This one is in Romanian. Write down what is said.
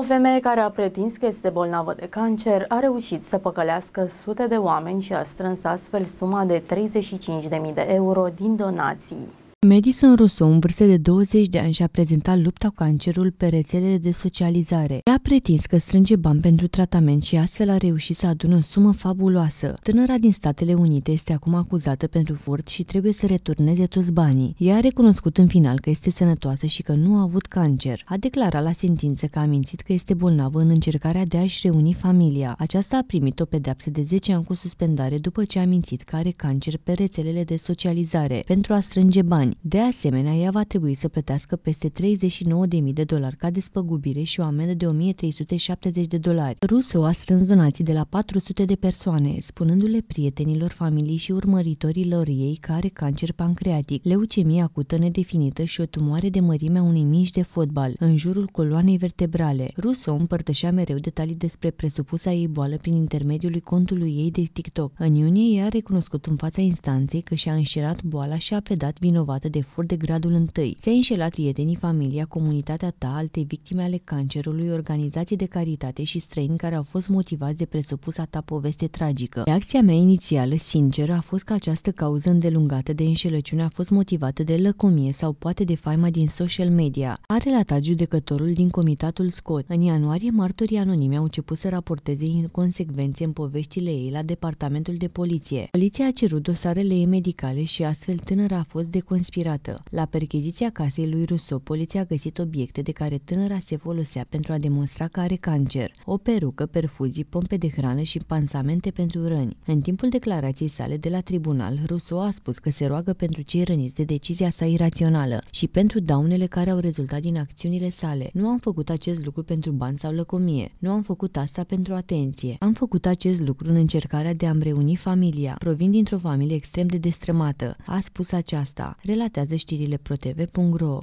O femeie care a pretins că este bolnavă de cancer a reușit să păcălească sute de oameni și a strâns astfel suma de 35.000 de euro din donații. Madison Russo, în vârstă de 20 de ani, și-a prezentat lupta cu cancerul pe rețelele de socializare. Ea a pretins că strânge bani pentru tratament și astfel a reușit să adună o sumă fabuloasă. Tânăra din Statele Unite este acum acuzată pentru furt și trebuie să returneze toți banii. Ea a recunoscut în final că este sănătoasă și că nu a avut cancer. A declarat la sentință că a mințit că este bolnavă în încercarea de a-și reuni familia. Aceasta a primit o pedeapsă de 10 ani cu suspendare după ce a mințit că are cancer pe rețelele de socializare pentru a strânge bani ani. De asemenea, ea va trebui să plătească peste 39.000 de dolari ca despăgubire și o amendă de 1.370 de dolari. Russo a strâns donații de la 400 de persoane, spunându-le prietenilor, familii și urmăritorilor ei că are cancer pancreatic, leucemie acută nedefinită și o tumoare de mărimea unei mici de fotbal, în jurul coloanei vertebrale. Russo împărtășea mereu detalii despre presupusa ei boală prin intermediul contului ei de TikTok. În iunie, ea a recunoscut în fața instanței că și-a înșirat boala și a pledat vinovat vinovată de furt de gradul 1. Ți-ai înșelat prietenii, familia, comunitatea ta, alte victime ale cancerului, organizații de caritate și străini care au fost motivați de presupusa ta poveste tragică. Reacția mea inițială, sinceră, a fost că această cauză îndelungată de înșelăciune a fost motivată de lăcomie sau poate de faima din social media. A relatat judecătorul din comitatul Scott. În ianuarie, martorii anonimi au început să raporteze inconsecvențe în poveștile ei la departamentul de poliție. Poliția a cerut dosarele ei medicale și astfel tânăra a fost deconspirată conspirată. La percheziția casei lui Russo, poliția a găsit obiecte de care tânăra se folosea pentru a demonstra că are cancer, o perucă, perfuzii, pompe de hrană și pansamente pentru răni. În timpul declarației sale de la tribunal, Russo a spus că se roagă pentru cei răniți de decizia sa irațională și pentru daunele care au rezultat din acțiunile sale. Nu am făcut acest lucru pentru bani sau lăcomie. Nu am făcut asta pentru atenție. Am făcut acest lucru în încercarea de a-mi reuni familia. Provin dintr-o familie extrem de destrămată. A spus aceasta. Relația Relatează știrile proteve.ro.